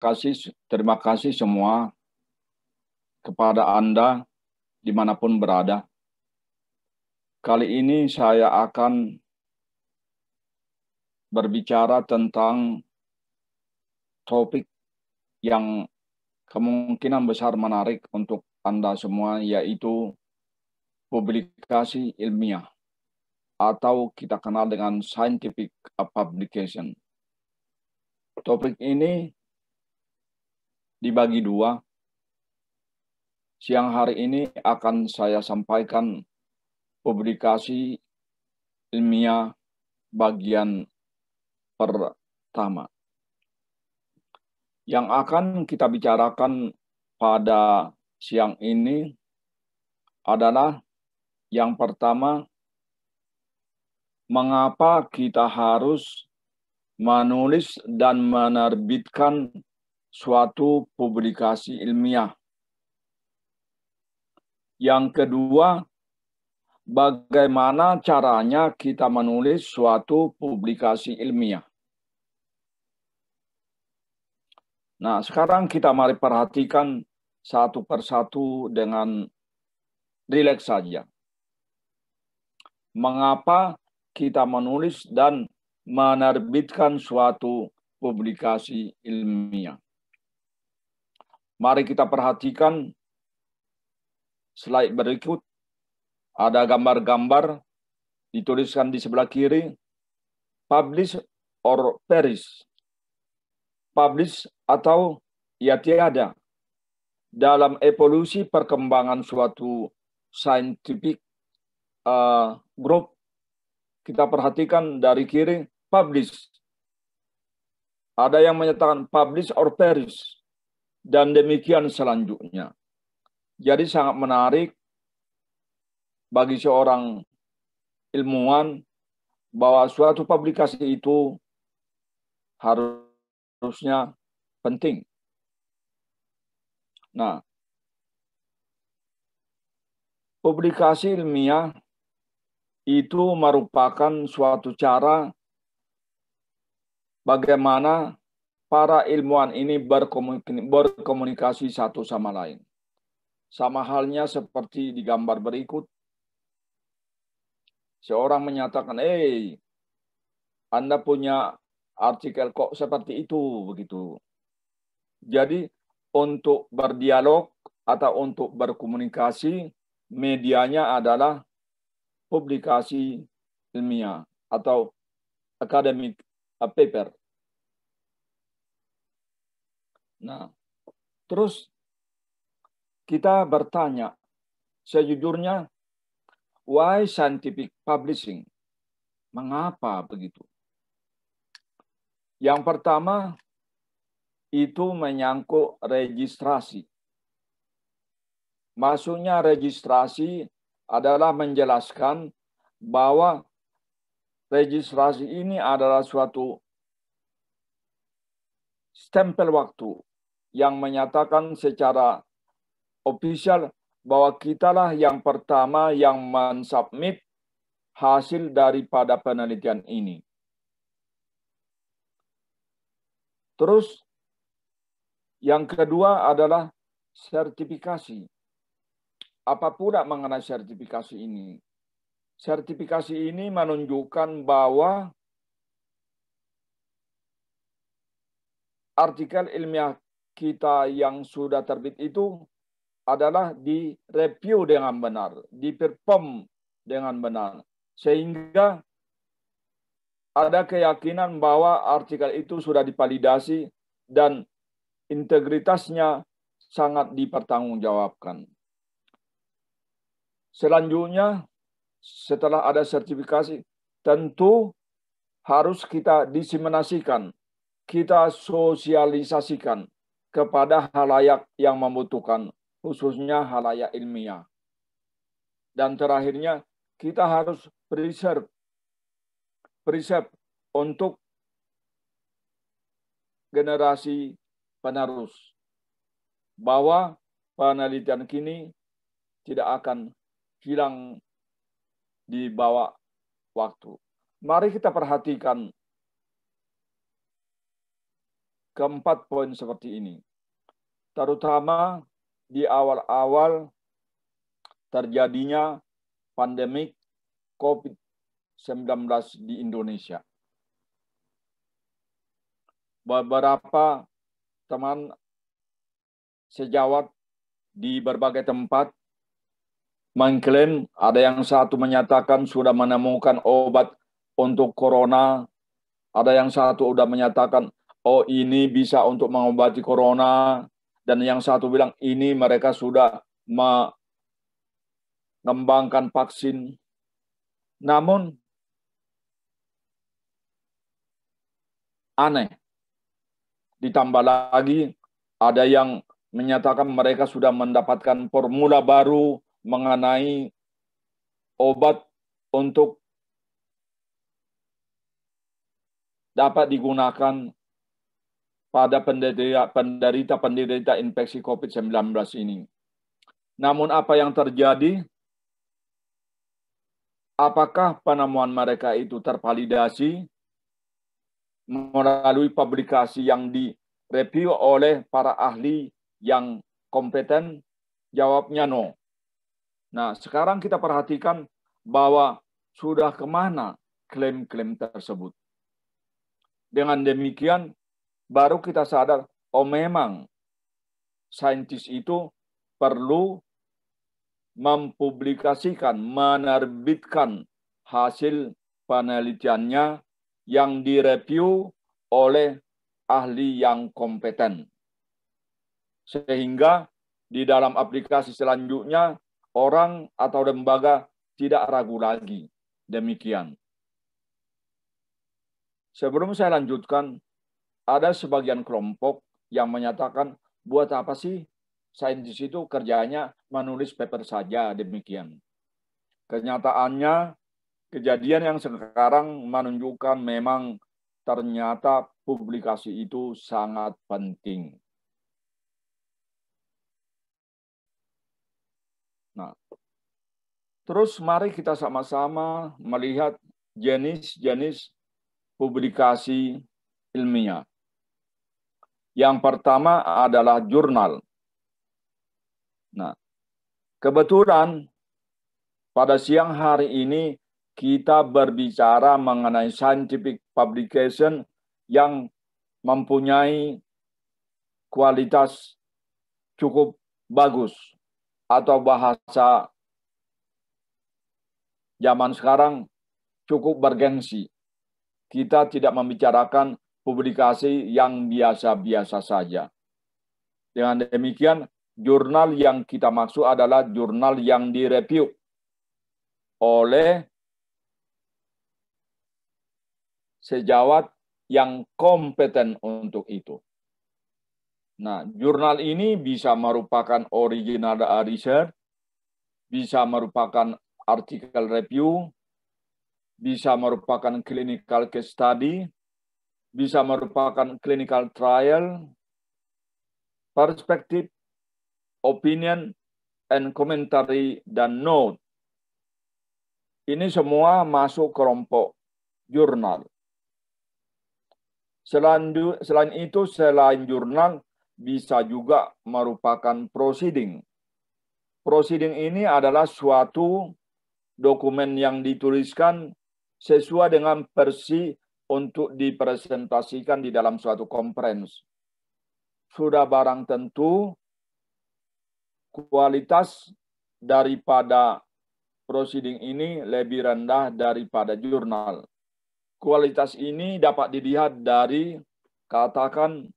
kasih, terima kasih semua kepada Anda dimanapun berada. Kali ini saya akan berbicara tentang topik yang kemungkinan besar menarik untuk Anda semua, yaitu publikasi ilmiah atau kita kenal dengan scientific publication. Topik ini dibagi dua. Siang hari ini akan saya sampaikan publikasi ilmiah bagian pertama. Yang akan kita bicarakan pada siang ini adalah yang pertama, mengapa kita harus menulis dan menerbitkan suatu publikasi ilmiah. Yang kedua, bagaimana caranya kita menulis suatu publikasi ilmiah. Nah, sekarang kita mari perhatikan satu persatu dengan rileks saja. Mengapa kita menulis dan menerbitkan suatu publikasi ilmiah? Mari kita perhatikan slide berikut. Ada gambar-gambar dituliskan di sebelah kiri. Publish or perish. Publish atau ya tiada. Dalam evolusi perkembangan suatu scientific uh, group, kita perhatikan dari kiri, publish. Ada yang menyatakan publish or perish dan demikian selanjutnya. Jadi sangat menarik bagi seorang ilmuwan bahwa suatu publikasi itu harusnya penting. Nah, publikasi ilmiah itu merupakan suatu cara bagaimana para ilmuwan ini berkomunikasi satu sama lain. Sama halnya seperti di gambar berikut. Seorang menyatakan, "Eh, Anda punya artikel kok seperti itu?" begitu. Jadi, untuk berdialog atau untuk berkomunikasi, medianya adalah publikasi ilmiah atau academic paper. Nah, terus kita bertanya, sejujurnya, why scientific publishing? Mengapa begitu? Yang pertama, itu menyangkut registrasi. Maksudnya registrasi adalah menjelaskan bahwa registrasi ini adalah suatu stempel waktu yang menyatakan secara official bahwa kitalah yang pertama yang mensubmit hasil daripada penelitian ini. Terus yang kedua adalah sertifikasi. Apa pula mengenai sertifikasi ini? Sertifikasi ini menunjukkan bahwa artikel ilmiah kita yang sudah terbit itu adalah direview dengan benar, diperform dengan benar. Sehingga ada keyakinan bahwa artikel itu sudah dipalidasi dan integritasnya sangat dipertanggungjawabkan. Selanjutnya, setelah ada sertifikasi, tentu harus kita diseminasikan, kita sosialisasikan kepada halayak yang membutuhkan, khususnya halayak ilmiah. Dan terakhirnya, kita harus preserve, preserve untuk generasi penerus bahwa penelitian kini tidak akan hilang di bawah waktu. Mari kita perhatikan keempat poin seperti ini. Terutama di awal-awal terjadinya pandemik COVID-19 di Indonesia. Beberapa teman sejawat di berbagai tempat mengklaim ada yang satu menyatakan sudah menemukan obat untuk corona, ada yang satu sudah menyatakan oh ini bisa untuk mengobati corona, dan yang satu bilang ini mereka sudah mengembangkan vaksin. Namun aneh. Ditambah lagi ada yang menyatakan mereka sudah mendapatkan formula baru mengenai obat untuk dapat digunakan pada penderita-penderita infeksi COVID-19 ini. Namun apa yang terjadi? Apakah penemuan mereka itu tervalidasi melalui publikasi yang direview oleh para ahli yang kompeten? Jawabnya no. Nah, sekarang kita perhatikan bahwa sudah kemana klaim-klaim tersebut. Dengan demikian, baru kita sadar, oh memang saintis itu perlu mempublikasikan, menerbitkan hasil penelitiannya yang direview oleh ahli yang kompeten. Sehingga di dalam aplikasi selanjutnya orang atau lembaga tidak ragu lagi. Demikian. Sebelum saya lanjutkan, ada sebagian kelompok yang menyatakan buat apa sih saintis itu kerjanya menulis paper saja demikian. Kenyataannya kejadian yang sekarang menunjukkan memang ternyata publikasi itu sangat penting. Nah, terus mari kita sama-sama melihat jenis-jenis publikasi ilmiah. Yang pertama adalah jurnal. Nah, kebetulan pada siang hari ini kita berbicara mengenai scientific publication yang mempunyai kualitas cukup bagus atau bahasa zaman sekarang cukup bergensi. Kita tidak membicarakan publikasi yang biasa-biasa saja. Dengan demikian, jurnal yang kita maksud adalah jurnal yang direview oleh sejawat yang kompeten untuk itu. Nah, jurnal ini bisa merupakan original research, bisa merupakan artikel review, bisa merupakan clinical case study, bisa merupakan clinical trial, perspektif, opinion, and commentary, dan note. Ini semua masuk kelompok jurnal. Selain, selain itu, selain jurnal, bisa juga merupakan proceeding. Proceeding ini adalah suatu dokumen yang dituliskan sesuai dengan persi untuk dipresentasikan di dalam suatu konferensi. Sudah barang tentu kualitas daripada proceeding ini lebih rendah daripada jurnal. Kualitas ini dapat dilihat dari katakan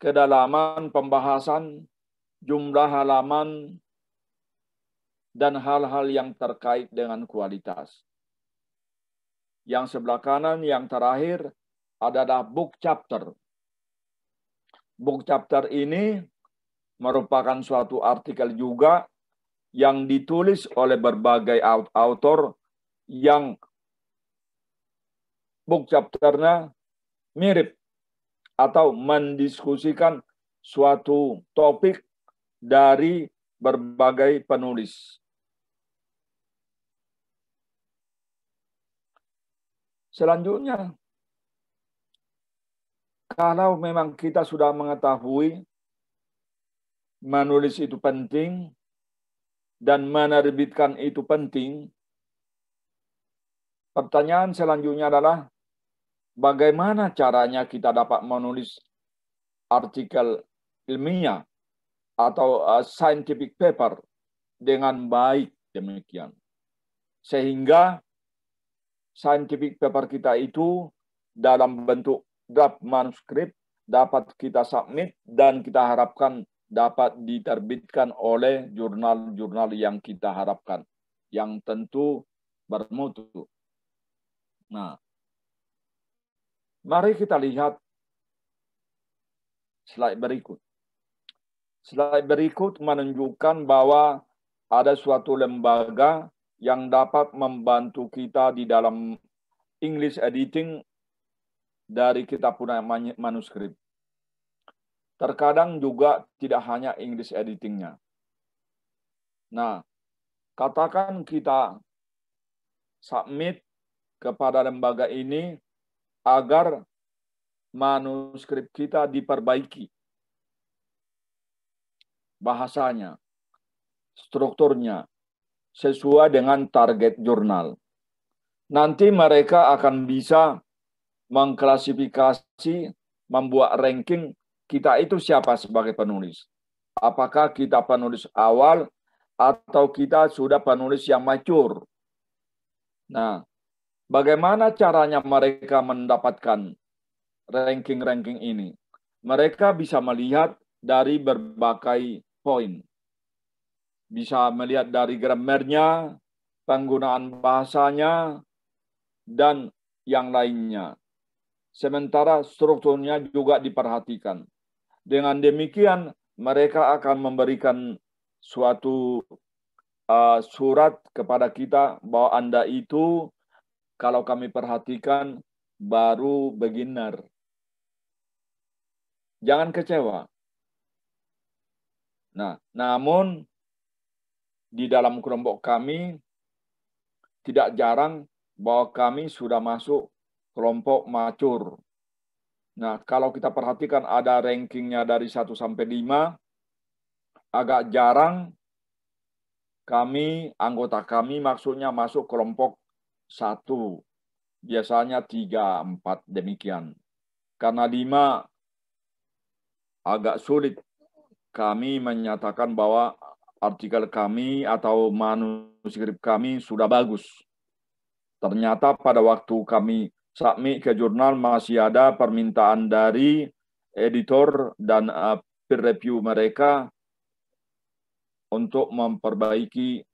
kedalaman pembahasan, jumlah halaman, dan hal-hal yang terkait dengan kualitas. Yang sebelah kanan yang terakhir adalah book chapter. Book chapter ini merupakan suatu artikel juga yang ditulis oleh berbagai autor yang book chapternya mirip atau mendiskusikan suatu topik dari berbagai penulis. Selanjutnya, kalau memang kita sudah mengetahui menulis itu penting dan menerbitkan itu penting, pertanyaan selanjutnya adalah bagaimana caranya kita dapat menulis artikel ilmiah atau eh, scientific paper dengan baik demikian. Sehingga scientific paper kita itu dalam bentuk draft manuskrip dapat kita submit dan kita harapkan dapat diterbitkan oleh jurnal-jurnal yang kita harapkan yang tentu bermutu. Nah, mari kita lihat slide berikut. Slide berikut menunjukkan bahwa ada suatu lembaga yang dapat membantu kita di dalam English editing dari kita punya manuskrip. Terkadang juga tidak hanya English editingnya. Nah, katakan kita submit kepada lembaga ini agar manuskrip kita diperbaiki. Bahasanya, strukturnya, sesuai dengan target jurnal. Nanti mereka akan bisa mengklasifikasi, membuat ranking kita itu siapa sebagai penulis. Apakah kita penulis awal atau kita sudah penulis yang macur. Nah, bagaimana caranya mereka mendapatkan ranking-ranking ini? Mereka bisa melihat dari berbagai poin bisa melihat dari grammarnya, penggunaan bahasanya, dan yang lainnya. Sementara strukturnya juga diperhatikan. Dengan demikian, mereka akan memberikan suatu uh, surat kepada kita bahwa Anda itu, kalau kami perhatikan, baru beginner. Jangan kecewa. Nah, namun di dalam kelompok kami tidak jarang bahwa kami sudah masuk kelompok macur. Nah, kalau kita perhatikan ada rankingnya dari 1 sampai 5, agak jarang kami, anggota kami maksudnya masuk kelompok 1. Biasanya 3, 4, demikian. Karena 5 agak sulit kami menyatakan bahwa artikel kami atau manuskrip kami sudah bagus. Ternyata pada waktu kami submit ke jurnal masih ada permintaan dari editor dan uh, peer review mereka untuk memperbaiki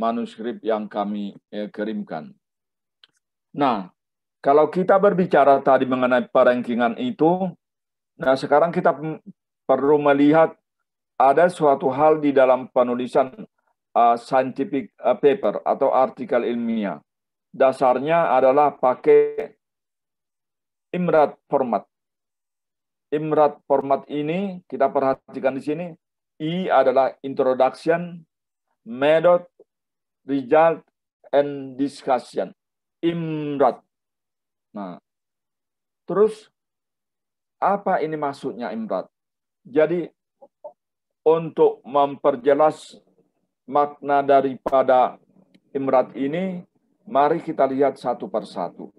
manuskrip yang kami eh, kirimkan. Nah, kalau kita berbicara tadi mengenai perengkingan itu, nah sekarang kita perlu melihat ada suatu hal di dalam penulisan uh, scientific uh, paper atau artikel ilmiah. Dasarnya adalah pakai Imrat format. Imrat format ini kita perhatikan di sini I adalah introduction, method, result, and discussion. Imrat. Nah, terus apa ini maksudnya imrat? Jadi untuk memperjelas makna daripada Imrat ini, mari kita lihat satu persatu.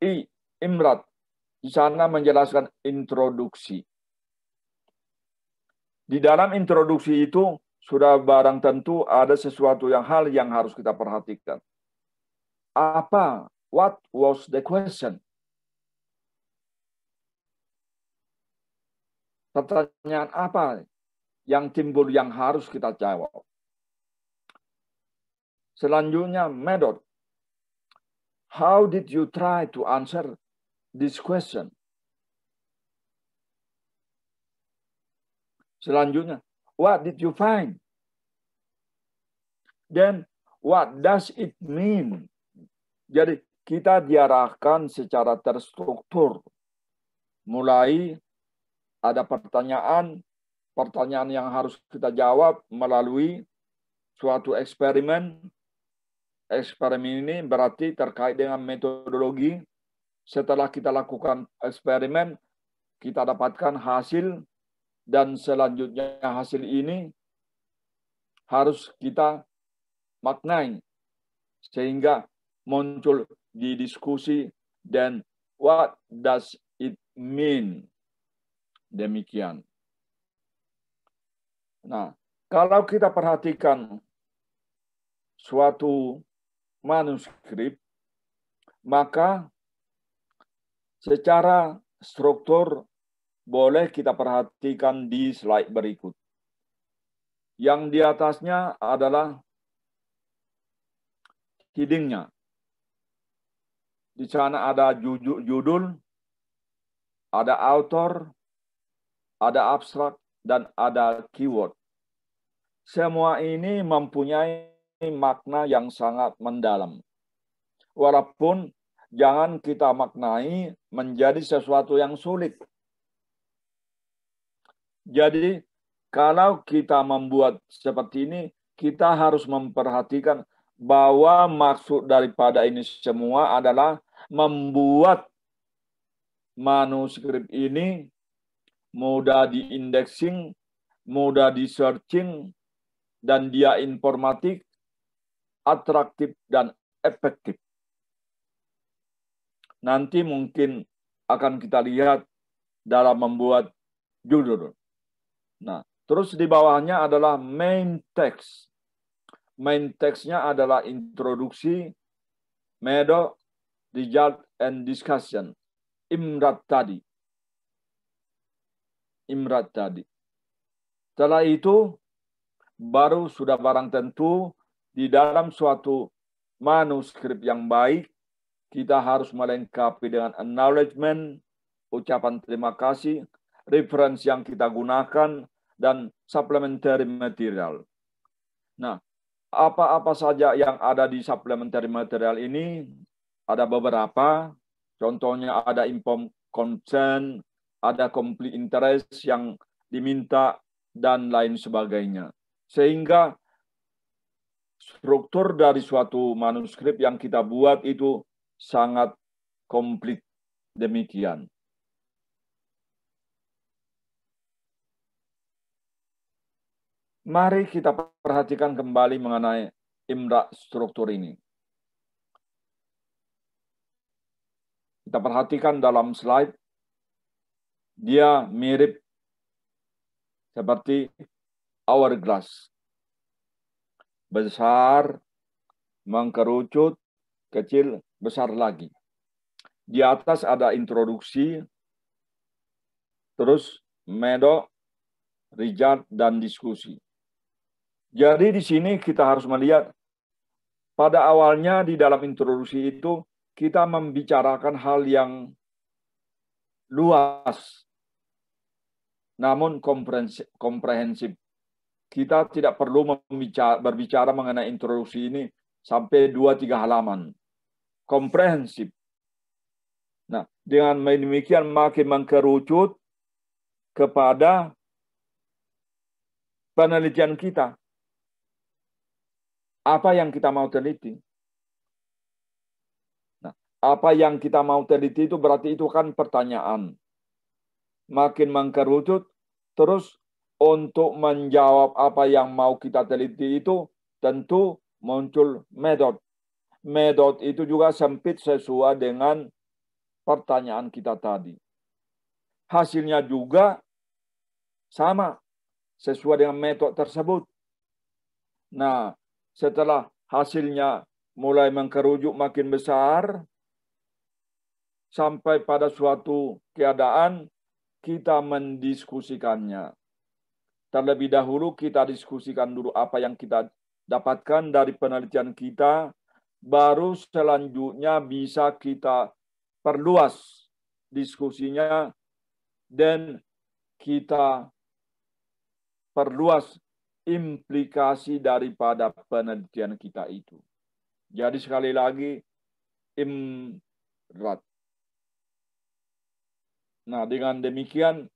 I, Imrat, di sana menjelaskan introduksi. Di dalam introduksi itu, sudah barang tentu ada sesuatu yang hal yang harus kita perhatikan. Apa? What was the question? Pertanyaan apa yang timbul yang harus kita jawab? Selanjutnya, method. How did you try to answer this question? Selanjutnya, what did you find? Then, what does it mean? Jadi, kita diarahkan secara terstruktur. Mulai ada pertanyaan, pertanyaan yang harus kita jawab melalui suatu eksperimen. Eksperimen ini berarti terkait dengan metodologi. Setelah kita lakukan eksperimen, kita dapatkan hasil dan selanjutnya hasil ini harus kita maknai sehingga muncul di diskusi dan what does it mean demikian. Nah, kalau kita perhatikan suatu manuskrip, maka secara struktur boleh kita perhatikan di slide berikut. Yang di atasnya adalah headingnya. Di sana ada judul, ada autor, ada abstrak, dan ada keyword. Semua ini mempunyai makna yang sangat mendalam. Walaupun jangan kita maknai menjadi sesuatu yang sulit. Jadi, kalau kita membuat seperti ini, kita harus memperhatikan bahwa maksud daripada ini semua adalah membuat manuskrip ini mudah di indexing, mudah di searching, dan dia informatik atraktif, dan efektif. Nanti mungkin akan kita lihat dalam membuat judul. Nah, terus di bawahnya adalah main text. Main text-nya adalah introduksi, medo, result, and discussion. Imrat tadi Imrat tadi. Setelah itu, baru sudah barang tentu di dalam suatu manuskrip yang baik, kita harus melengkapi dengan acknowledgement, ucapan terima kasih, referensi yang kita gunakan, dan supplementary material. Nah, apa-apa saja yang ada di supplementary material ini, ada beberapa, contohnya ada inform consent, ada konflik interest yang diminta dan lain sebagainya. Sehingga struktur dari suatu manuskrip yang kita buat itu sangat komplit demikian. Mari kita perhatikan kembali mengenai imra struktur ini. Kita perhatikan dalam slide dia mirip seperti hourglass. Besar, mengkerucut, kecil, besar lagi. Di atas ada introduksi, terus medok, rijat, dan diskusi. Jadi di sini kita harus melihat, pada awalnya di dalam introduksi itu, kita membicarakan hal yang luas, namun komprehensif. Kita tidak perlu berbicara mengenai introduksi ini sampai dua tiga halaman. Komprehensif. Nah, dengan demikian makin mengkerucut kepada penelitian kita. Apa yang kita mau teliti? Nah, apa yang kita mau teliti itu berarti itu kan pertanyaan. Makin mengkerucut, Terus untuk menjawab apa yang mau kita teliti itu tentu muncul metode. Metode itu juga sempit sesuai dengan pertanyaan kita tadi. Hasilnya juga sama sesuai dengan metode tersebut. Nah, setelah hasilnya mulai mengkerujuk makin besar sampai pada suatu keadaan kita mendiskusikannya. Terlebih dahulu kita diskusikan dulu apa yang kita dapatkan dari penelitian kita, baru selanjutnya bisa kita perluas diskusinya dan kita perluas implikasi daripada penelitian kita itu. Jadi sekali lagi, imrat Nah, dengan demikian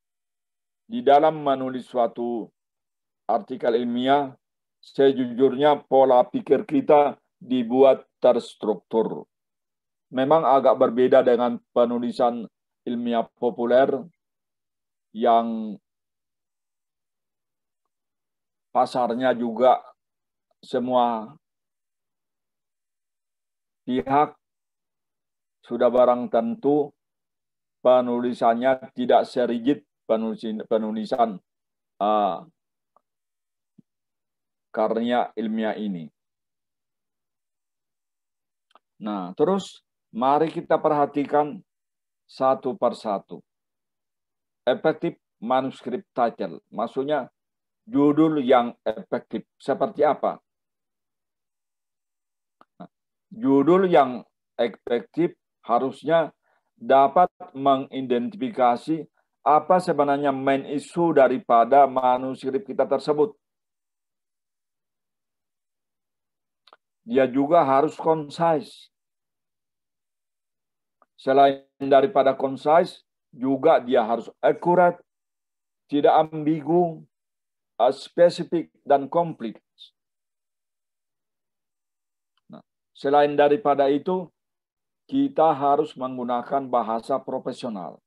di dalam menulis suatu artikel ilmiah, sejujurnya pola pikir kita dibuat terstruktur. Memang agak berbeda dengan penulisan ilmiah populer yang pasarnya juga semua pihak sudah barang tentu penulisannya tidak serigit penulisan, penulisan uh, karya ilmiah ini. Nah, terus mari kita perhatikan satu per satu. Efektif manuskrip title, maksudnya judul yang efektif. Seperti apa? Nah, judul yang efektif harusnya dapat mengidentifikasi apa sebenarnya main isu daripada manuskrip kita tersebut. Dia juga harus concise. Selain daripada concise, juga dia harus akurat, tidak ambigu, eh, spesifik, dan komplit. Nah, selain daripada itu, kita harus menggunakan bahasa profesional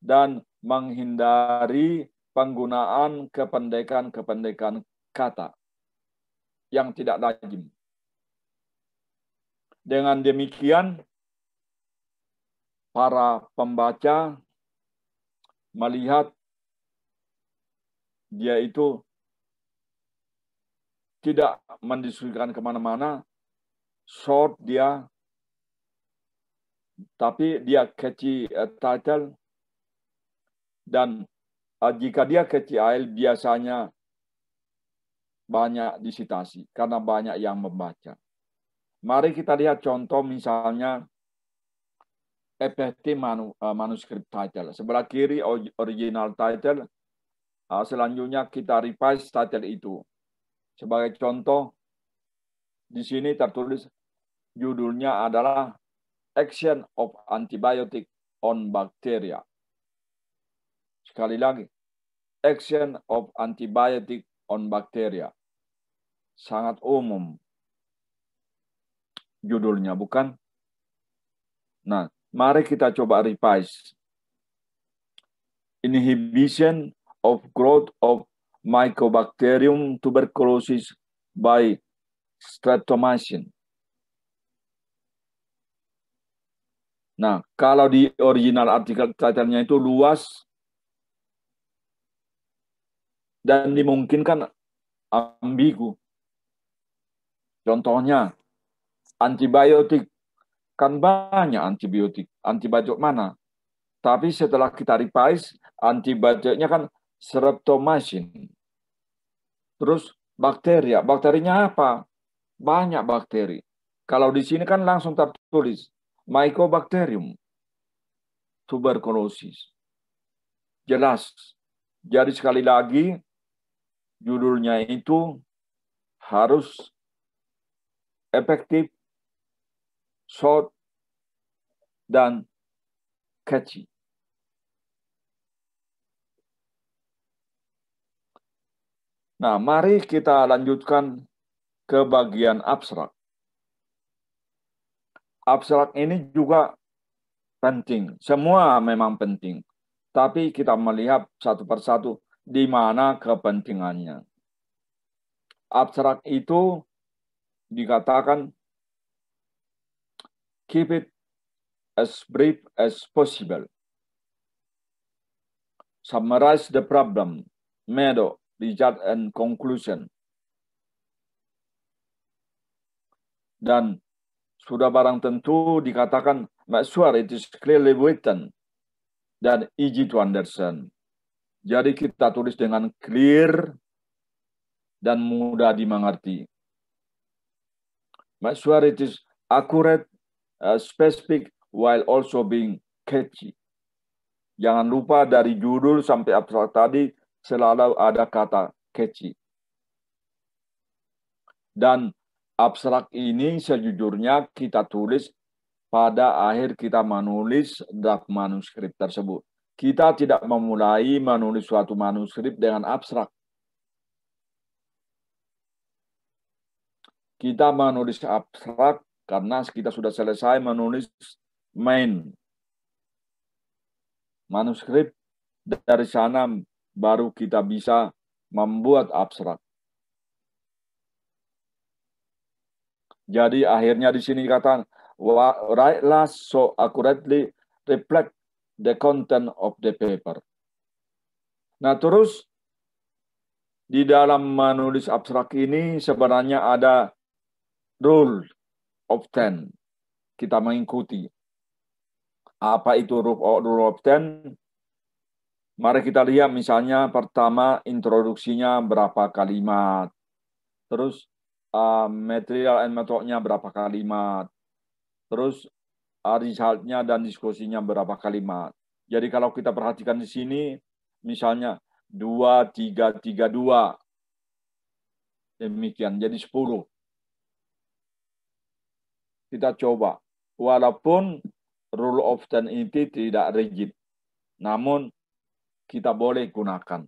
dan menghindari penggunaan kependekan-kependekan kata yang tidak lazim. Dengan demikian, para pembaca melihat dia itu tidak mendiskusikan kemana-mana, short dia tapi dia kecil uh, title dan uh, jika dia kecil AL biasanya banyak disitasi karena banyak yang membaca. Mari kita lihat contoh misalnya EPT manu, uh, manuskrip title. Sebelah kiri original title, uh, selanjutnya kita revise title itu. Sebagai contoh, di sini tertulis judulnya adalah action of antibiotic on bacteria. Sekali lagi, action of antibiotic on bacteria. Sangat umum judulnya, bukan? Nah, mari kita coba revise. Inhibition of growth of Mycobacterium tuberculosis by streptomycin. Nah, kalau di original artikel titanya itu luas dan dimungkinkan ambigu. Contohnya, antibiotik. Kan banyak antibiotik. Antibiotik mana? Tapi setelah kita revise, antibiotiknya kan streptomycin. Terus bakteria. Bakterinya apa? Banyak bakteri. Kalau di sini kan langsung tertulis Mycobacterium tuberculosis. Jelas. Jadi sekali lagi judulnya itu harus efektif, short, dan catchy. Nah, mari kita lanjutkan ke bagian abstrak abstrak ini juga penting. Semua memang penting. Tapi kita melihat satu persatu di mana kepentingannya. Abstrak itu dikatakan keep it as brief as possible. Summarize the problem, method, result, and conclusion. Dan sudah barang tentu dikatakan maksuar it is clearly written dan easy to understand. Jadi kita tulis dengan clear dan mudah dimengerti. Maksuar it is accurate, uh, specific while also being catchy. Jangan lupa dari judul sampai abstrak tadi selalu ada kata catchy. Dan Abstrak ini sejujurnya kita tulis pada akhir kita menulis draft manuskrip tersebut. Kita tidak memulai menulis suatu manuskrip dengan abstrak. Kita menulis abstrak karena kita sudah selesai menulis main manuskrip dari sana baru kita bisa membuat abstrak. Jadi akhirnya di sini katakan dikatakan write-lah so accurately reflect the content of the paper. Nah terus di dalam menulis abstrak ini sebenarnya ada rule of ten. Kita mengikuti. Apa itu rule of ten? Mari kita lihat misalnya pertama introduksinya berapa kalimat. Terus uh, material and metodenya berapa kalimat, terus uh, resultnya dan diskusinya berapa kalimat. Jadi kalau kita perhatikan di sini, misalnya 2, 3, 3, 2. Demikian, jadi 10. Kita coba. Walaupun rule of ten ini tidak rigid, namun kita boleh gunakan.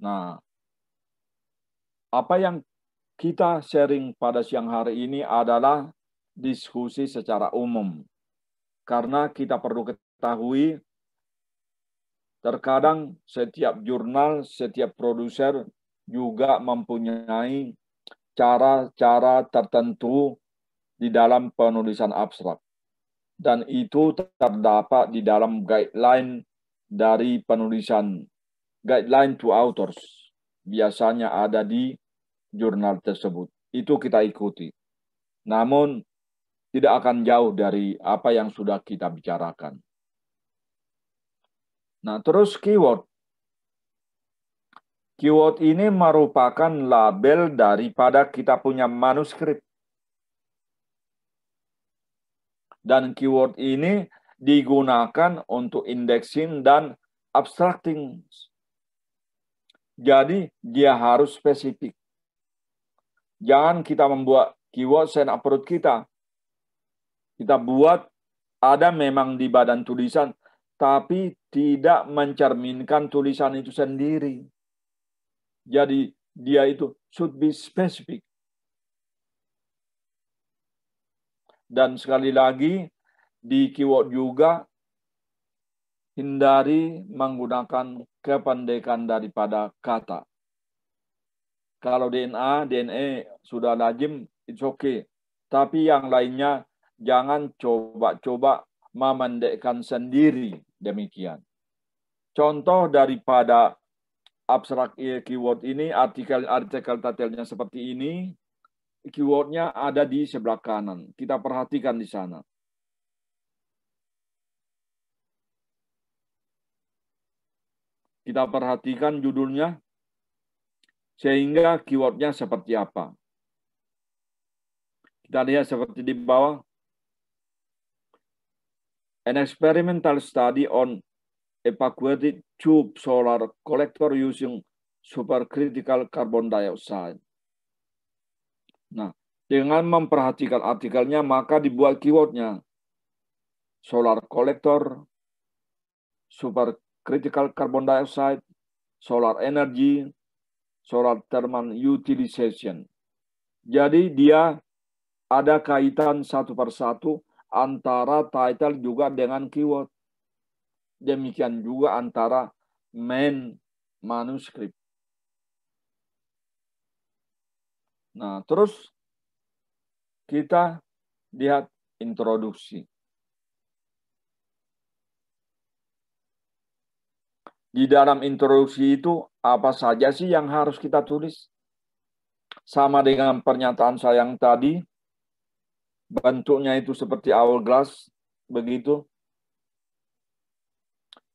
Nah, apa yang kita sharing pada siang hari ini adalah diskusi secara umum. Karena kita perlu ketahui, terkadang setiap jurnal, setiap produser juga mempunyai cara-cara tertentu di dalam penulisan abstrak. Dan itu terdapat di dalam guideline dari penulisan, guideline to authors biasanya ada di jurnal tersebut. Itu kita ikuti. Namun tidak akan jauh dari apa yang sudah kita bicarakan. Nah, terus keyword. Keyword ini merupakan label daripada kita punya manuskrip. Dan keyword ini digunakan untuk indexing dan abstracting jadi dia harus spesifik. Jangan kita membuat keyword send upload kita. Kita buat ada memang di badan tulisan, tapi tidak mencerminkan tulisan itu sendiri. Jadi dia itu should be specific. Dan sekali lagi, di keyword juga hindari menggunakan kependekan daripada kata. Kalau DNA, DNA e sudah lazim, it's okay. Tapi yang lainnya jangan coba-coba memendekkan sendiri demikian. Contoh daripada abstrak keyword ini, artikel-artikel tatelnya seperti ini, keywordnya ada di sebelah kanan. Kita perhatikan di sana. kita perhatikan judulnya, sehingga keywordnya seperti apa. Kita lihat seperti di bawah. An experimental study on evacuated tube solar collector using supercritical carbon dioxide. Nah, dengan memperhatikan artikelnya, maka dibuat keywordnya. Solar collector, super critical carbon dioxide, solar energy, solar thermal utilization. Jadi dia ada kaitan satu persatu antara title juga dengan keyword. Demikian juga antara main manuskrip. Nah, terus kita lihat introduksi. Di dalam introduksi itu apa saja sih yang harus kita tulis? Sama dengan pernyataan saya yang tadi, bentuknya itu seperti hourglass begitu.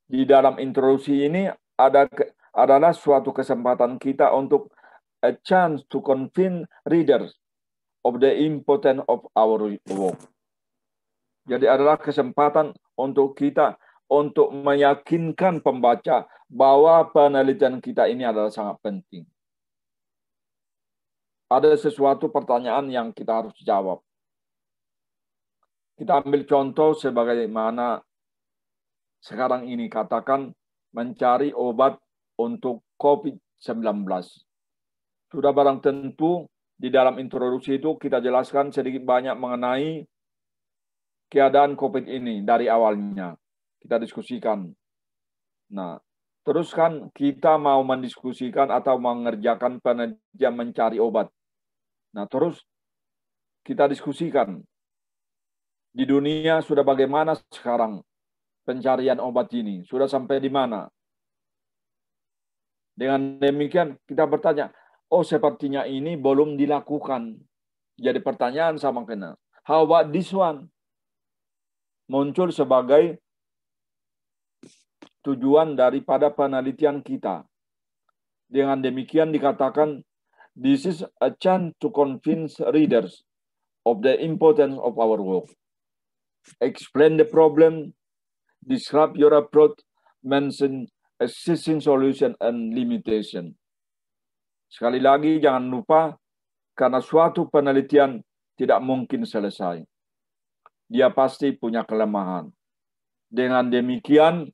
Di dalam introduksi ini ada adalah suatu kesempatan kita untuk a chance to convince readers of the importance of our work. Jadi adalah kesempatan untuk kita untuk meyakinkan pembaca bahwa penelitian kita ini adalah sangat penting. Ada sesuatu pertanyaan yang kita harus jawab. Kita ambil contoh sebagaimana sekarang ini katakan mencari obat untuk COVID-19. Sudah barang tentu di dalam introduksi itu kita jelaskan sedikit banyak mengenai keadaan COVID ini dari awalnya kita diskusikan. Nah, terus kan kita mau mendiskusikan atau mengerjakan penelitian mencari obat. Nah, terus kita diskusikan. Di dunia sudah bagaimana sekarang pencarian obat ini? Sudah sampai di mana? Dengan demikian kita bertanya, oh sepertinya ini belum dilakukan. Jadi pertanyaan sama kena. How about this one? Muncul sebagai tujuan daripada penelitian kita. Dengan demikian dikatakan, this is a chance to convince readers of the importance of our work. Explain the problem, describe your approach, mention existing solution and limitation. Sekali lagi, jangan lupa, karena suatu penelitian tidak mungkin selesai. Dia pasti punya kelemahan. Dengan demikian,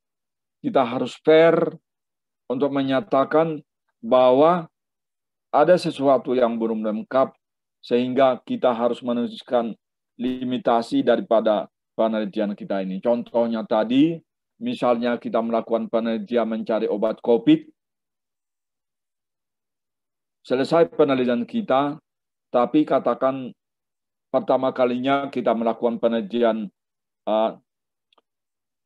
kita harus fair untuk menyatakan bahwa ada sesuatu yang belum lengkap sehingga kita harus menuliskan limitasi daripada penelitian kita ini. Contohnya tadi, misalnya kita melakukan penelitian mencari obat COVID, selesai penelitian kita, tapi katakan pertama kalinya kita melakukan penelitian uh,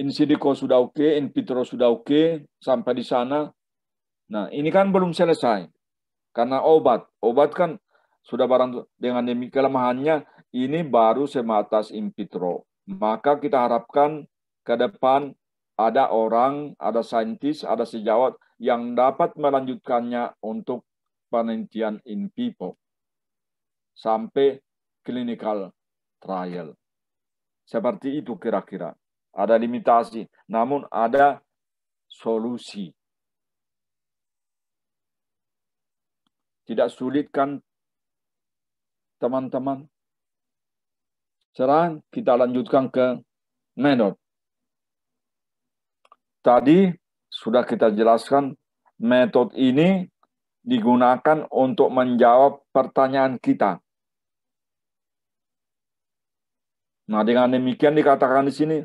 in sidiko sudah oke, okay, in vitro sudah oke, okay, sampai di sana. Nah, ini kan belum selesai. Karena obat, obat kan sudah barang dengan demi kelemahannya, ini baru sematas in vitro. Maka kita harapkan ke depan ada orang, ada saintis, ada sejawat yang dapat melanjutkannya untuk penelitian in vivo sampai clinical trial. Seperti itu kira-kira ada limitasi, namun ada solusi. Tidak sulit kan teman-teman? Sekarang kita lanjutkan ke metode. Tadi sudah kita jelaskan metode ini digunakan untuk menjawab pertanyaan kita. Nah, dengan demikian dikatakan di sini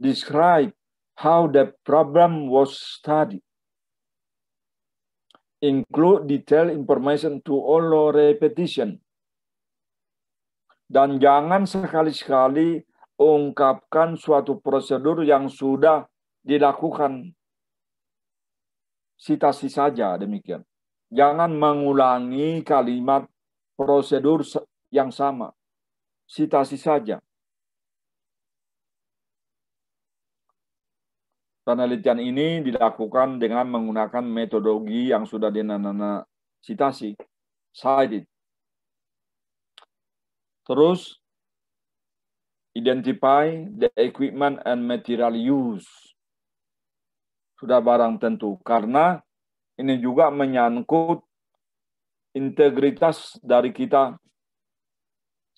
describe how the problem was studied. Include detailed information to all repetition. Dan jangan sekali-sekali ungkapkan suatu prosedur yang sudah dilakukan. Sitasi saja demikian. Jangan mengulangi kalimat prosedur yang sama. Sitasi saja. Penelitian ini dilakukan dengan menggunakan metodologi yang sudah dinanasitasi, cited. Terus, identify the equipment and material use. Sudah barang tentu, karena ini juga menyangkut integritas dari kita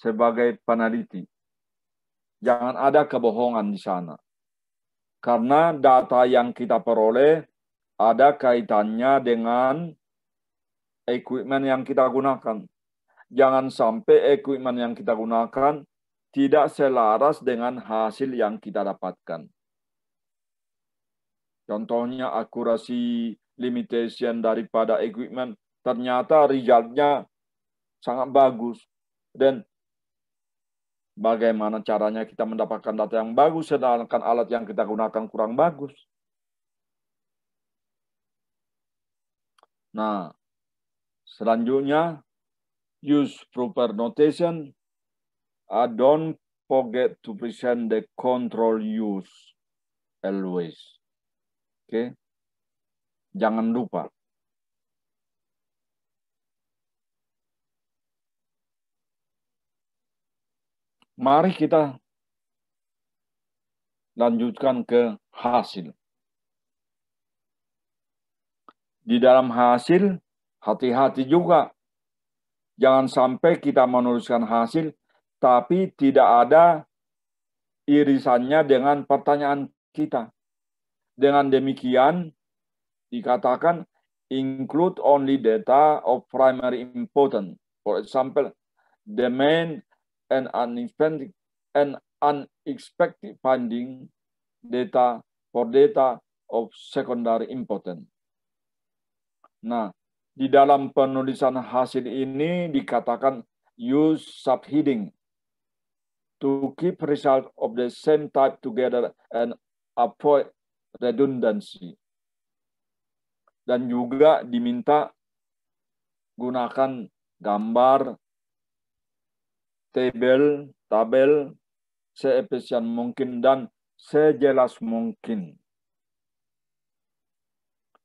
sebagai peneliti. Jangan ada kebohongan di sana. Karena data yang kita peroleh ada kaitannya dengan equipment yang kita gunakan. Jangan sampai equipment yang kita gunakan tidak selaras dengan hasil yang kita dapatkan. Contohnya akurasi limitation daripada equipment ternyata resultnya sangat bagus dan Bagaimana caranya kita mendapatkan data yang bagus sedangkan alat yang kita gunakan kurang bagus? Nah, selanjutnya use proper notation. I uh, don't forget to present the control use always. Oke. Okay? Jangan lupa Mari kita lanjutkan ke hasil. Di dalam hasil, hati-hati juga. Jangan sampai kita menuliskan hasil, tapi tidak ada irisannya dengan pertanyaan kita. Dengan demikian, dikatakan include only data of primary importance. For example, the main and unexpected, and unexpected finding data for data of secondary importance. Nah, di dalam penulisan hasil ini dikatakan use subheading to keep result of the same type together and avoid redundancy. Dan juga diminta gunakan gambar Tabel, tabel seefisien mungkin dan sejelas mungkin.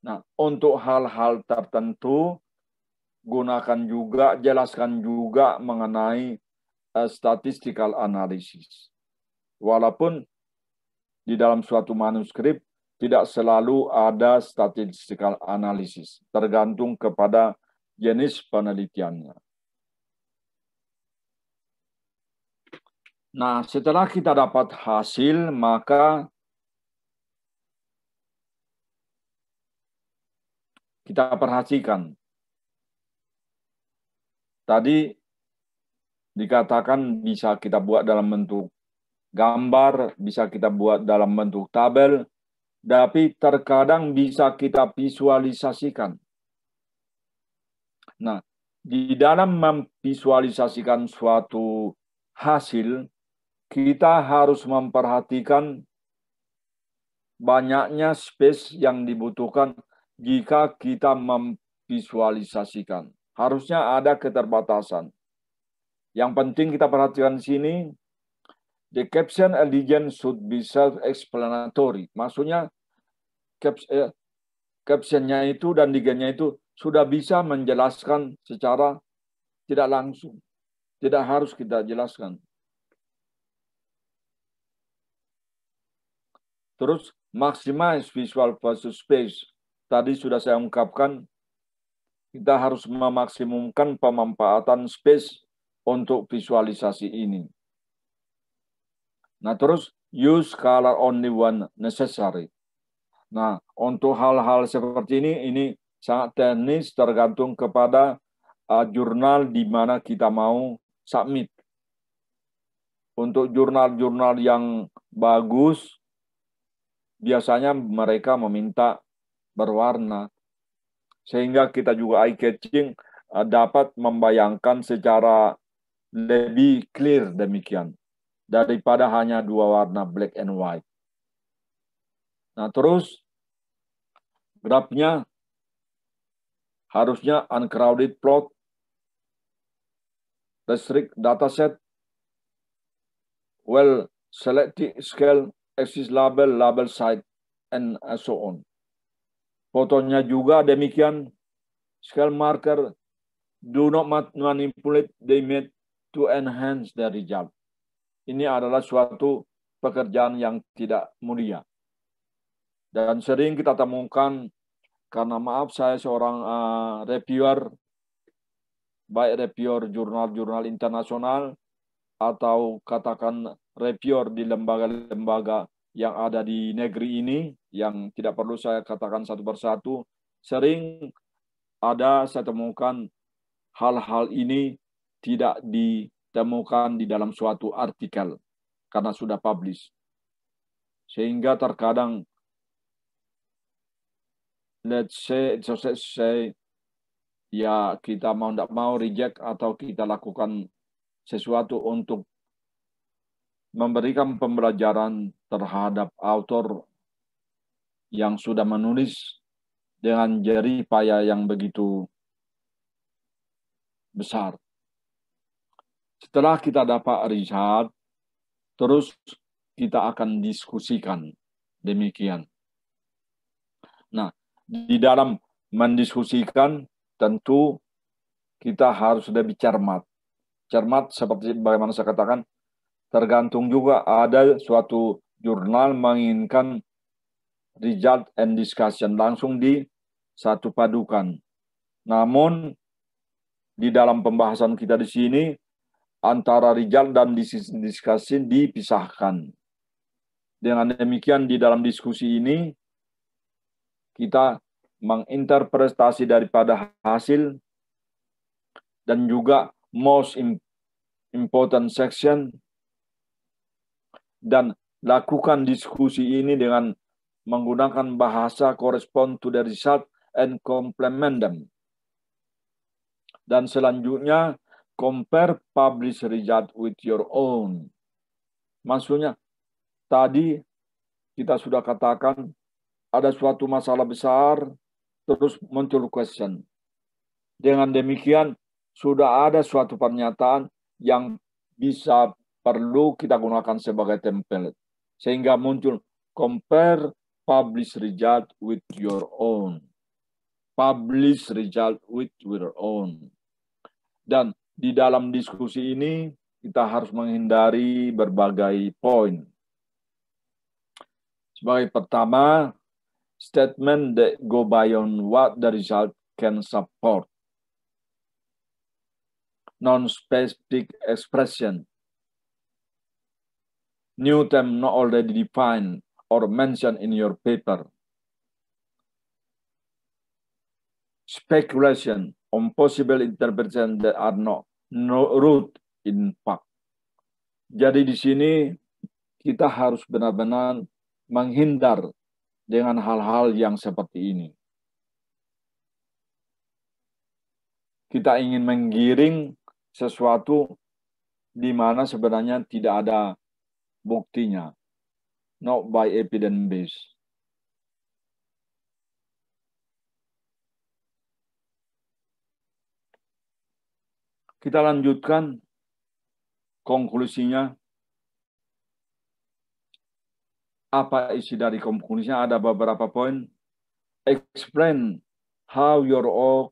Nah, untuk hal-hal tertentu, gunakan juga, jelaskan juga mengenai uh, statistical analysis. Walaupun di dalam suatu manuskrip tidak selalu ada statistical analysis, tergantung kepada jenis penelitiannya. Nah, setelah kita dapat hasil, maka kita perhatikan. Tadi dikatakan bisa kita buat dalam bentuk gambar, bisa kita buat dalam bentuk tabel, tapi terkadang bisa kita visualisasikan. Nah, di dalam memvisualisasikan suatu hasil, kita harus memperhatikan banyaknya space yang dibutuhkan jika kita memvisualisasikan. Harusnya ada keterbatasan. Yang penting kita perhatikan sini, the caption legend should be self-explanatory. Maksudnya, eh, captionnya itu dan legendnya itu sudah bisa menjelaskan secara tidak langsung. Tidak harus kita jelaskan. Terus maximize visual versus space. Tadi sudah saya ungkapkan, kita harus memaksimumkan pemanfaatan space untuk visualisasi ini. Nah terus, use color only one necessary. Nah, untuk hal-hal seperti ini, ini sangat teknis tergantung kepada uh, jurnal di mana kita mau submit. Untuk jurnal-jurnal yang bagus, biasanya mereka meminta berwarna sehingga kita juga eye catching eh, dapat membayangkan secara lebih clear demikian daripada hanya dua warna black and white. Nah terus grafnya harusnya uncrowded plot restrict dataset well selected scale axis label, label site, and so on. Fotonya juga demikian. Scale marker do not manipulate the image to enhance the result. Ini adalah suatu pekerjaan yang tidak mulia. Dan sering kita temukan karena maaf saya seorang uh, reviewer baik reviewer jurnal-jurnal internasional atau katakan repior di lembaga-lembaga yang ada di negeri ini yang tidak perlu saya katakan satu persatu sering ada saya temukan hal-hal ini tidak ditemukan di dalam suatu artikel karena sudah publish sehingga terkadang let's say let's say ya kita mau tidak mau reject atau kita lakukan sesuatu untuk memberikan pembelajaran terhadap autor yang sudah menulis dengan jari payah yang begitu besar. Setelah kita dapat riset, terus kita akan diskusikan demikian. Nah, di dalam mendiskusikan tentu kita harus lebih cermat cermat seperti bagaimana saya katakan tergantung juga ada suatu jurnal menginginkan result and discussion langsung di satu padukan. Namun di dalam pembahasan kita di sini antara result dan diskusi dipisahkan. Dengan demikian di dalam diskusi ini kita menginterpretasi daripada hasil dan juga most important section dan lakukan diskusi ini dengan menggunakan bahasa correspond to the result and complement them. Dan selanjutnya, compare published result with your own. Maksudnya, tadi kita sudah katakan ada suatu masalah besar, terus muncul question. Dengan demikian, sudah ada suatu pernyataan yang bisa perlu kita gunakan sebagai template. Sehingga muncul compare publish result with your own. Publish result with your own. Dan di dalam diskusi ini kita harus menghindari berbagai poin. Sebagai pertama, statement that go beyond what the result can support non-specific expression. New term not already defined or mentioned in your paper. Speculation on possible interpretation that are not no root in fact. Jadi di sini kita harus benar-benar menghindar dengan hal-hal yang seperti ini. Kita ingin menggiring sesuatu di mana sebenarnya tidak ada buktinya. Not by evidence base. Kita lanjutkan konklusinya. Apa isi dari konklusinya? Ada beberapa poin. Explain how your own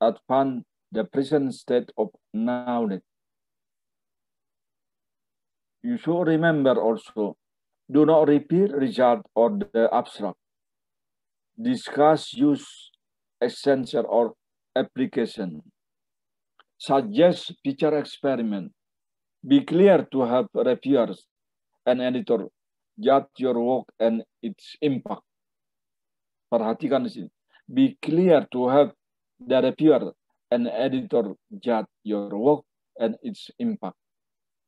advanced the present state of knowledge. You should remember also, do not repeat result or the abstract. Discuss use, essential or application. Suggest future experiment. Be clear to have reviewers and editor judge your work and its impact. Perhatikan di sini. Be clear to have the reviewer an editor judge your work and its impact.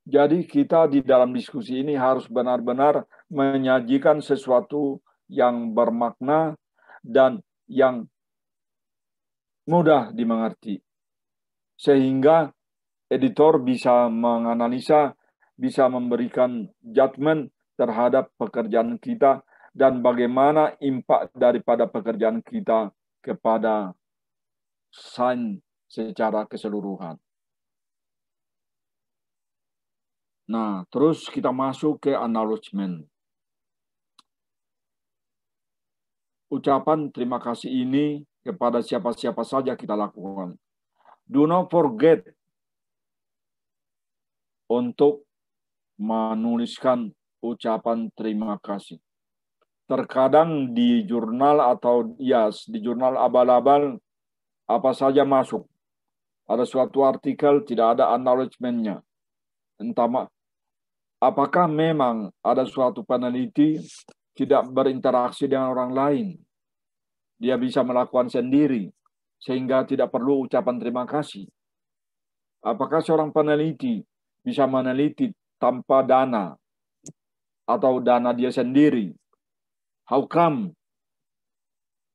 Jadi kita di dalam diskusi ini harus benar-benar menyajikan sesuatu yang bermakna dan yang mudah dimengerti. Sehingga editor bisa menganalisa, bisa memberikan judgement terhadap pekerjaan kita dan bagaimana impact daripada pekerjaan kita kepada sains secara keseluruhan. Nah, terus kita masuk ke acknowledgement. Ucapan terima kasih ini kepada siapa-siapa saja kita lakukan. Do not forget untuk menuliskan ucapan terima kasih. Terkadang di jurnal atau yes, di jurnal abal-abal apa saja masuk ada suatu artikel tidak ada acknowledgement-nya. Entah apakah memang ada suatu peneliti tidak berinteraksi dengan orang lain. Dia bisa melakukan sendiri sehingga tidak perlu ucapan terima kasih. Apakah seorang peneliti bisa meneliti tanpa dana atau dana dia sendiri? How come?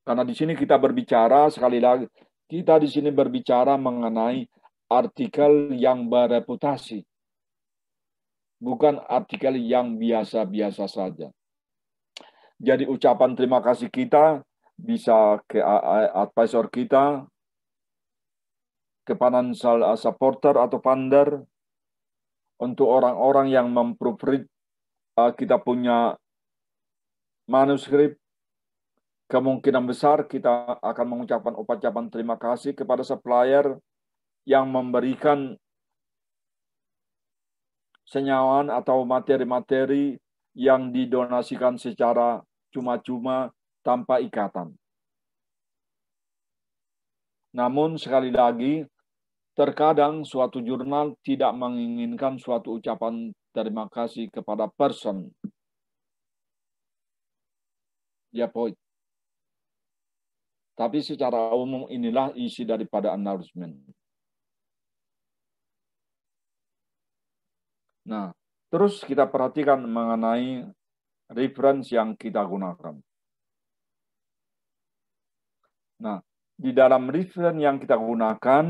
Karena di sini kita berbicara sekali lagi kita di sini berbicara mengenai artikel yang bereputasi. Bukan artikel yang biasa-biasa saja. Jadi ucapan terima kasih kita bisa ke advisor kita, ke financial eh, supporter atau funder, untuk orang-orang yang memproofread eh, kita punya manuskrip Kemungkinan besar kita akan mengucapkan ucapan terima kasih kepada supplier yang memberikan senyawaan atau materi-materi yang didonasikan secara cuma-cuma tanpa ikatan. Namun sekali lagi, terkadang suatu jurnal tidak menginginkan suatu ucapan terima kasih kepada person. Ya, point. Tapi secara umum inilah isi daripada announcement. Nah, terus kita perhatikan mengenai reference yang kita gunakan. Nah, di dalam reference yang kita gunakan,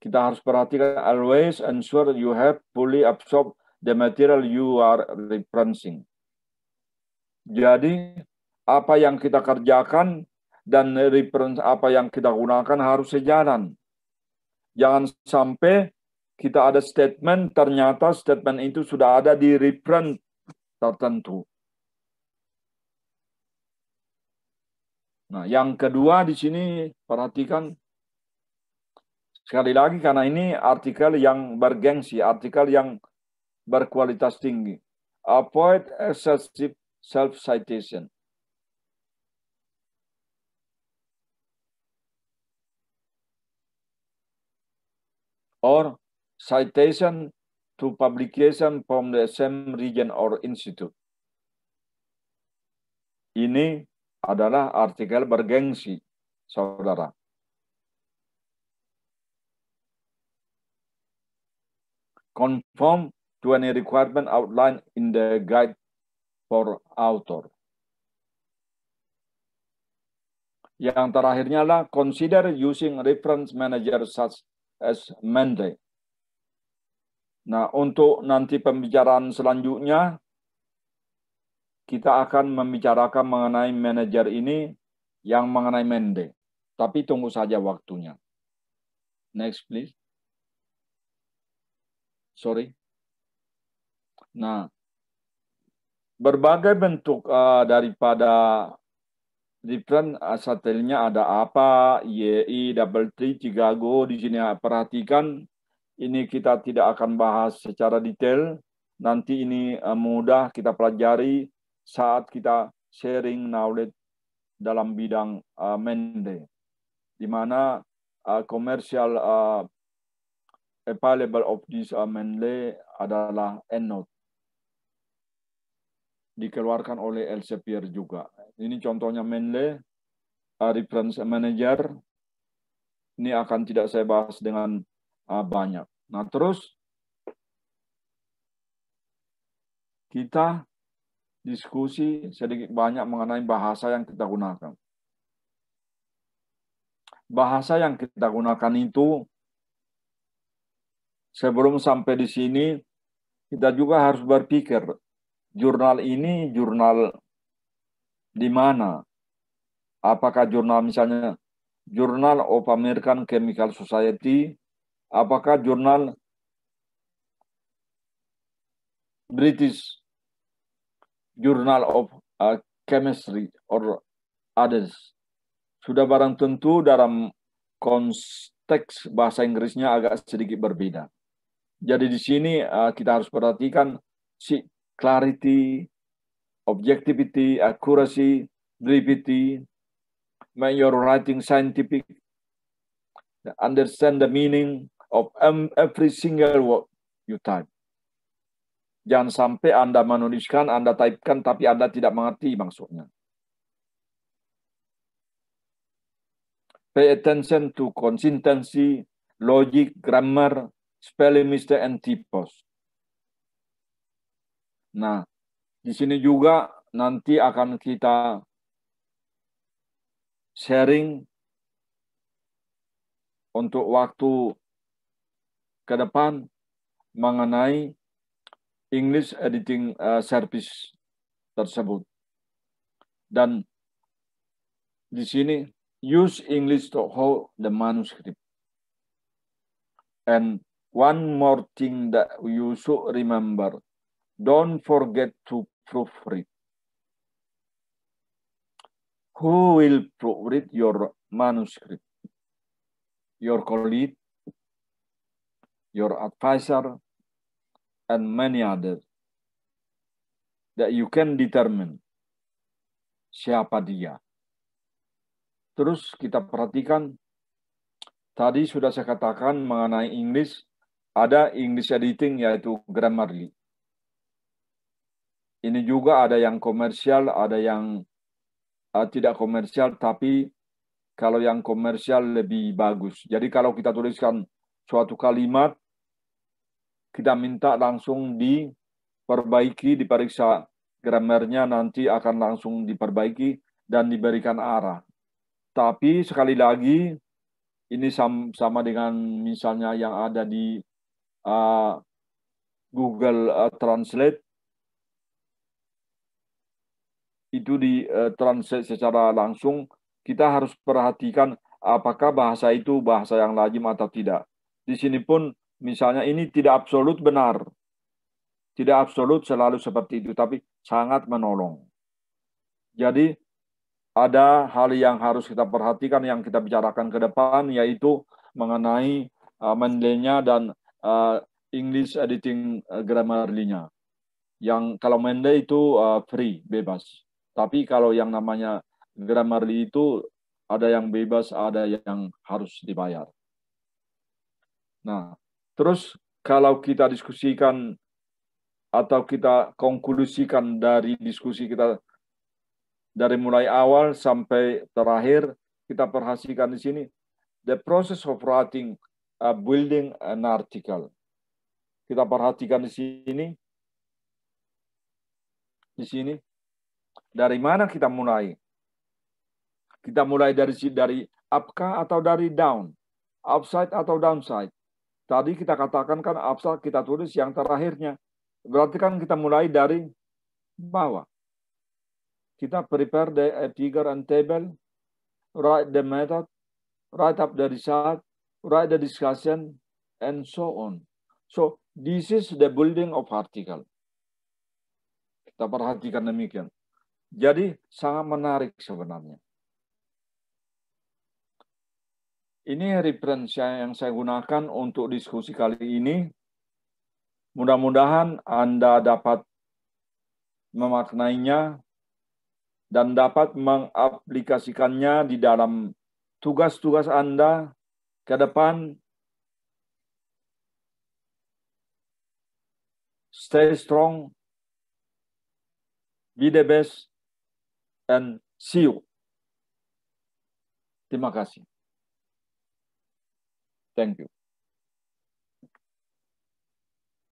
kita harus perhatikan always ensure you have fully absorbed the material you are referencing. Jadi, apa yang kita kerjakan dan reference apa yang kita gunakan harus sejalan. Jangan sampai kita ada statement, ternyata statement itu sudah ada di reprint tertentu. Nah, yang kedua di sini perhatikan sekali lagi karena ini artikel yang bergengsi, artikel yang berkualitas tinggi. Avoid excessive self citation. or citation to publication from the same region or institute. Ini adalah artikel bergengsi, saudara. Conform to any requirement outlined in the guide for author. Yang terakhirnya lah, consider using reference manager such as Monday. Nah, untuk nanti pembicaraan selanjutnya, kita akan membicarakan mengenai manajer ini yang mengenai Mende. Tapi tunggu saja waktunya. Next, please. Sorry. Nah, berbagai bentuk uh, daripada different eh, satelitnya ada apa, YI, double T, Chicago, di sini eh, perhatikan, ini kita tidak akan bahas secara detail, nanti ini eh, mudah kita pelajari saat kita sharing knowledge dalam bidang uh, Mende, di mana uh, commercial uh, available of this uh, Mende adalah EndNote, dikeluarkan oleh Elsevier juga ini contohnya Menle, reference manager, ini akan tidak saya bahas dengan ah, banyak. Nah terus, kita diskusi sedikit banyak mengenai bahasa yang kita gunakan. Bahasa yang kita gunakan itu sebelum sampai di sini kita juga harus berpikir jurnal ini jurnal di mana? Apakah jurnal misalnya jurnal of American Chemical Society? Apakah jurnal British Journal of uh, Chemistry or others? Sudah barang tentu dalam konteks bahasa Inggrisnya agak sedikit berbeda. Jadi di sini uh, kita harus perhatikan si clarity, objectivity, accuracy, brevity, make your writing scientific, understand the meaning of every single word you type. Jangan sampai Anda menuliskan, Anda typekan, tapi Anda tidak mengerti maksudnya. Pay attention to consistency, logic, grammar, spelling mistake, and typos. Nah, di sini juga nanti akan kita sharing untuk waktu ke depan mengenai English editing eh, service tersebut. Dan di sini use English to hold the manuscript. And one more thing that you should remember. Don't forget to proofread? Who will proofread your manuscript? Your colleague, your advisor, and many others that you can determine siapa dia. Terus kita perhatikan, tadi sudah saya katakan mengenai Inggris, ada English editing yaitu Grammarly. Ini juga ada yang komersial, ada yang uh, tidak komersial, tapi kalau yang komersial lebih bagus. Jadi kalau kita tuliskan suatu kalimat, kita minta langsung diperbaiki, diperiksa gramernya nanti akan langsung diperbaiki dan diberikan arah. Tapi sekali lagi, ini sama dengan misalnya yang ada di uh, Google eh, Translate, itu di eh, translate secara langsung, kita harus perhatikan apakah bahasa itu bahasa yang lazim atau tidak. Di sini pun misalnya ini tidak absolut benar. Tidak absolut selalu seperti itu, tapi sangat menolong. Jadi ada hal yang harus kita perhatikan yang kita bicarakan ke depan yaitu mengenai uh, eh, Mendelnya dan uh, English editing grammar grammarly-nya. Yang kalau Mendeley itu uh, free, bebas. Tapi kalau yang namanya Grammarly itu ada yang bebas, ada yang harus dibayar. Nah, terus kalau kita diskusikan atau kita konklusikan dari diskusi kita dari mulai awal sampai terakhir kita perhatikan di sini the process of writing uh, building an article kita perhatikan di sini di sini dari mana kita mulai? Kita mulai dari dari upka atau dari down? Upside atau downside? Tadi kita katakan kan upside kita tulis yang terakhirnya. Berarti kan kita mulai dari bawah. Kita prepare the figure and table, write the method, write up the result, write the discussion, and so on. So, this is the building of article. Kita perhatikan demikian. Jadi sangat menarik sebenarnya. Ini referensi yang saya gunakan untuk diskusi kali ini. Mudah-mudahan Anda dapat memaknainya dan dapat mengaplikasikannya di dalam tugas-tugas Anda ke depan. Stay strong, be the best, and see you. Terima kasih. Thank you.